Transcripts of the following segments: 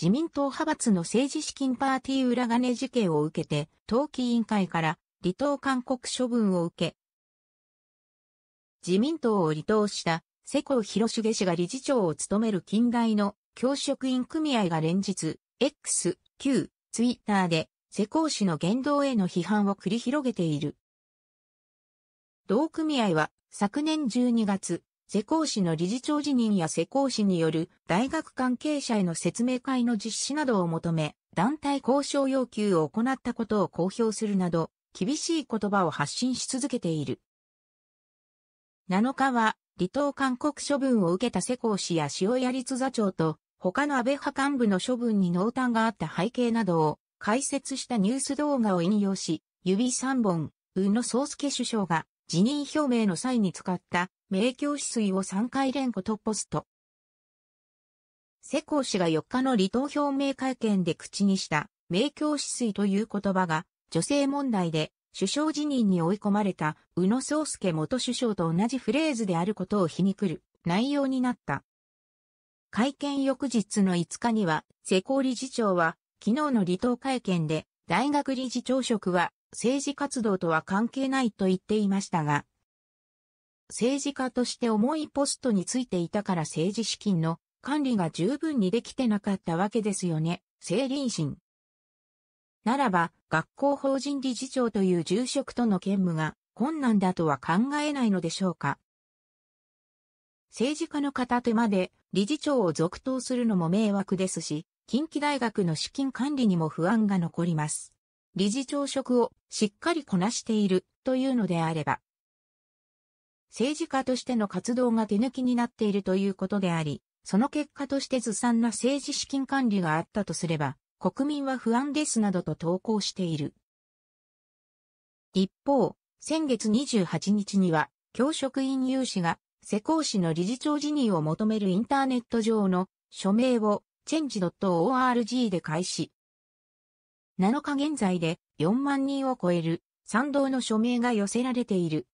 自民党派閥の政治資金パーティー裏金事件を受けて、党紀委員会から離党勧告処分を受け、自民党を離党した世耕弘重氏が理事長を務める近代の教職員組合が連日、X、Q、ツイッターで世耕氏の言動への批判を繰り広げている。同組合は昨年12月、施工士の理事長辞任や施工士による大学関係者への説明会の実施などを求め、団体交渉要求を行ったことを公表するなど、厳しい言葉を発信し続けている。7日は、離党勧告処分を受けた世耕氏や塩谷立座長と、他の安倍派幹部の処分に濃淡があった背景などを解説したニュース動画を引用し、指3本、宇野宗介首相が辞任表明の際に使った明鏡止水を3回連呼とポスト。世耕氏が4日の離党表明会見で口にした明鏡止水という言葉が女性問題で首相辞任に追い込まれた宇野宗介元首相と同じフレーズであることを皮肉る内容になった。会見翌日の5日には、世耕理事長は昨日の離党会見で大学理事長職は政治活動とは関係ないと言っていましたが、政治家として重いポストについていたから政治資金の管理が十分にできてなかったわけですよね、政倫審。ならば、学校法人理事長という住職との兼務が困難だとは考えないのでしょうか。政治家の片手まで理事長を続投するのも迷惑ですし、近畿大学の資金管理にも不安が残ります。理事長職をしっかりこなしているというのであれば、政治家としての活動が手抜きになっているということであり、その結果としてずさんな政治資金管理があったとすれば、国民は不安ですなどと投稿している。一方、先月28日には、教職員有志が、施工士の理事長辞任を求めるインターネット上の署名を change.org で開始。7日現在で4万人を超える賛同の署名が寄せられている。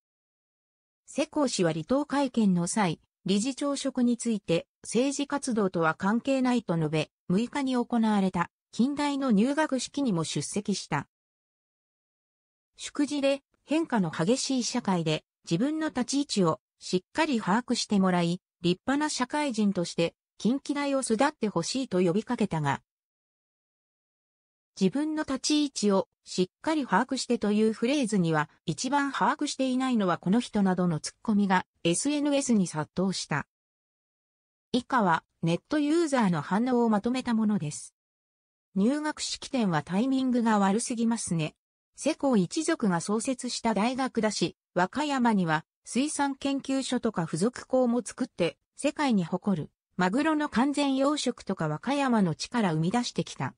世耕氏は離党会見の際、理事長職について政治活動とは関係ないと述べ、6日に行われた近代の入学式にも出席した。祝辞で変化の激しい社会で自分の立ち位置をしっかり把握してもらい、立派な社会人として近畿大を巣立ってほしいと呼びかけたが、自分の立ち位置をしっかり把握してというフレーズには一番把握していないのはこの人などのツッコミが SNS に殺到した。以下はネットユーザーの反応をまとめたものです。入学式典はタイミングが悪すぎますね。世耕一族が創設した大学だし、和歌山には水産研究所とか付属校も作って世界に誇るマグロの完全養殖とか和歌山の地から生み出してきた。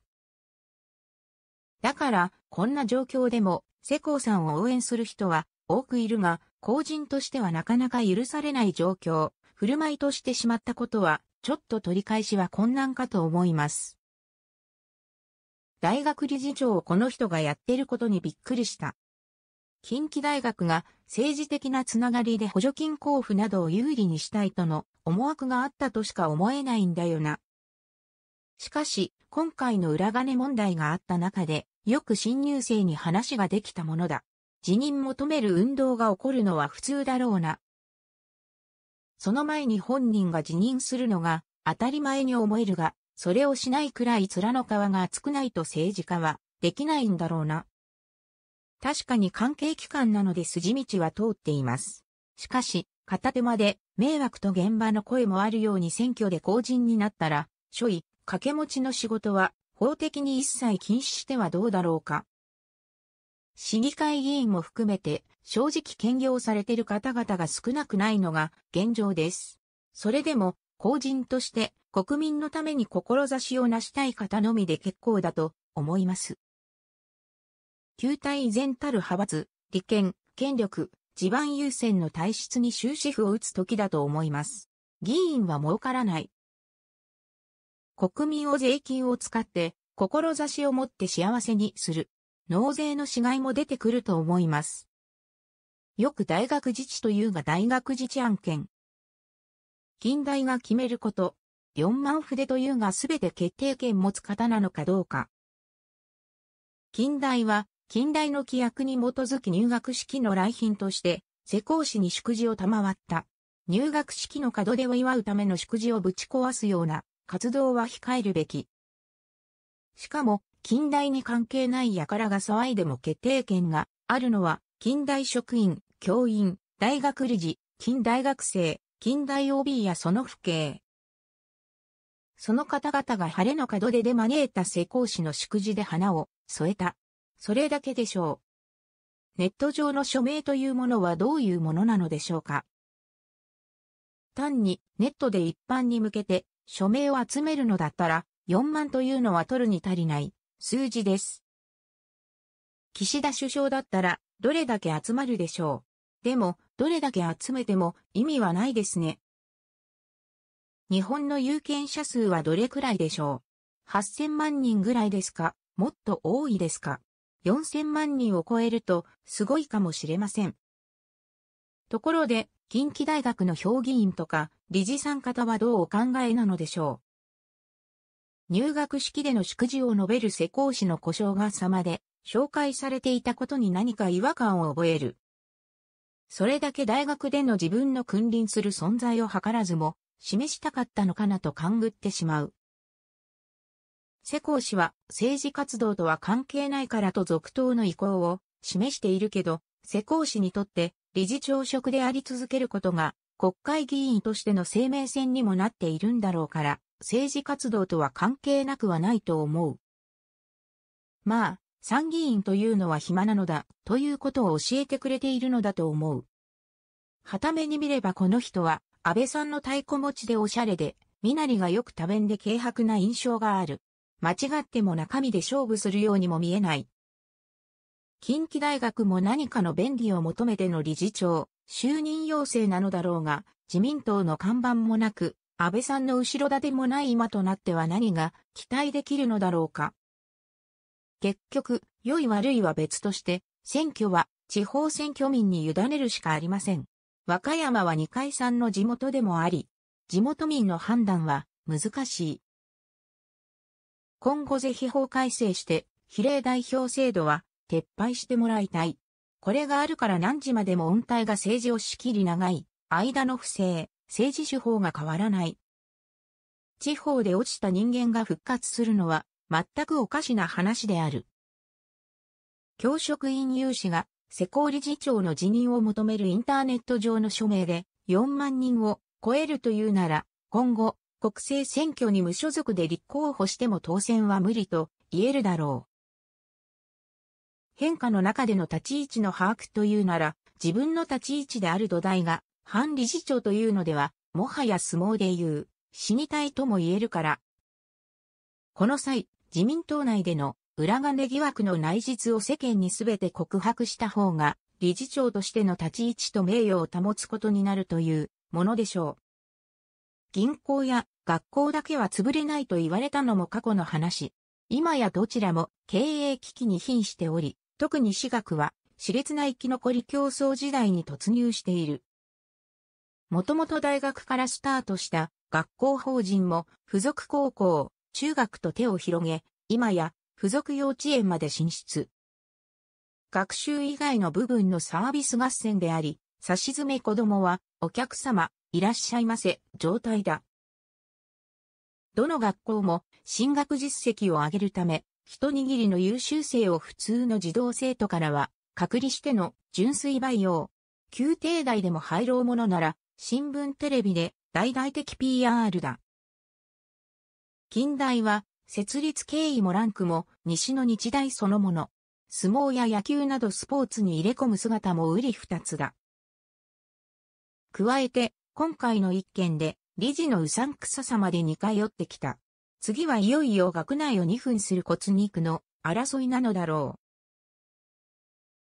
だから、こんな状況でも、世耕さんを応援する人は多くいるが、公人としてはなかなか許されない状況、振る舞いとしてしまったことは、ちょっと取り返しは困難かと思います。大学理事長をこの人がやってることにびっくりした。近畿大学が政治的なつながりで補助金交付などを有利にしたいとの思惑があったとしか思えないんだよな。しかし、今回の裏金問題があった中で、よく新入生に話ができたものだ。辞任求める運動が起こるのは普通だろうな。その前に本人が辞任するのが当たり前に思えるが、それをしないくらい面の皮が厚くないと政治家はできないんだろうな。確かに関係機関なので筋道は通っています。しかし、片手間で迷惑と現場の声もあるように選挙で公人になったら、所位、掛け持ちの仕事は法的に一切禁止してはどうだろうか。市議会議員も含めて、正直兼業されている方々が少なくないのが現状です。それでも、公人として国民のために志を成したい方のみで結構だと思います。旧体依然たる派閥、利権、権力、地盤優先の体質に終止符を打つ時だと思います。議員は儲からない。国民を税金を使って、志を持って幸せにする。納税の死骸も出てくると思います。よく大学自治というが大学自治案件。近代が決めること。4万筆というが全て決定権持つ方なのかどうか。近代は、近代の規約に基づき入学式の来賓として、施工士に祝辞を賜った。入学式の門出を祝うための祝辞をぶち壊すような、活動は控えるべき。しかも、近代に関係ない輩が騒いでも決定権があるのは、近代職員、教員、大学理事、近代学生、近代 OB やその父兄。その方々が晴れの門出で招いた施工士の祝辞で花を添えた。それだけでしょう。ネット上の署名というものはどういうものなのでしょうか。単にネットで一般に向けて署名を集めるのだったら、4万というのは取るに足りない数字です。岸田首相だったら、どれだけ集まるでしょう。でも、どれだけ集めても意味はないですね。日本の有権者数はどれくらいでしょう。8000万人ぐらいですかもっと多いですか ?4000 万人を超えるとすごいかもしれません。ところで、近畿大学の評議員とか、理事さん方はどうお考えなのでしょう。入学式での祝辞を述べる施工士の故障が様で、紹介されていたことに何か違和感を覚える。それだけ大学での自分の君臨する存在を図らずも、示したかったのかなと勘ぐってしまう。世耕氏は政治活動とは関係ないからと続投の意向を示しているけど、世耕氏にとって理事長職であり続けることが国会議員としての生命線にもなっているんだろうから、政治活動とは関係なくはないと思う。まあ、参議院というのは暇なのだ、ということを教えてくれているのだと思う。はために見ればこの人は、安倍さんの太鼓持ちでおしゃれで、身なりがよく多弁で軽薄な印象がある。間違っても中身で勝負するようにも見えない。近畿大学も何かの便宜を求めての理事長、就任要請なのだろうが、自民党の看板もなく、安倍さんの後ろ盾もない今となっては何が期待できるのだろうか。結局、良い悪いは別として、選挙は地方選挙民に委ねるしかありません。和歌山は二階さんの地元でもあり、地元民の判断は難しい。今後ぜひ法改正して、比例代表制度は撤廃してもらいたい。これがあるから何時までも温帯が政治を仕切り長い、間の不正、政治手法が変わらない。地方で落ちた人間が復活するのは、全くおかしな話である。教職員有志が、世耕理事長の辞任を求めるインターネット上の署名で、4万人を超えるというなら、今後、国政選挙に無所属で立候補しても当選は無理と言えるだろう。変化の中での立ち位置の把握というなら、自分の立ち位置である土台が、反理事長というのでは、もはや相撲で言う、死にたいとも言えるから。この際、自民党内での裏金疑惑の内実を世間に全て告白した方が、理事長としての立ち位置と名誉を保つことになるというものでしょう。銀行や学校だけは潰れないと言われたのも過去の話。今やどちらも経営危機に瀕しており、特に私学は、熾烈な生き残り競争時代に突入している。もともと大学からスタートした学校法人も付属高校、中学と手を広げ、今や付属幼稚園まで進出。学習以外の部分のサービス合戦であり、差し詰め子供はお客様、いらっしゃいませ、状態だ。どの学校も進学実績を上げるため、一握りの優秀生を普通の児童生徒からは、隔離しての純粋培養。宮廷大でも入ろうものなら、新聞テレビで大々的 PR だ。近代は、設立経緯もランクも、西の日大そのもの。相撲や野球などスポーツに入れ込む姿も瓜二つだ。加えて、今回の一件で、理事のうさんくささまで似通ってきた。次はいよいよ学内を二分する骨肉の争いなのだろう。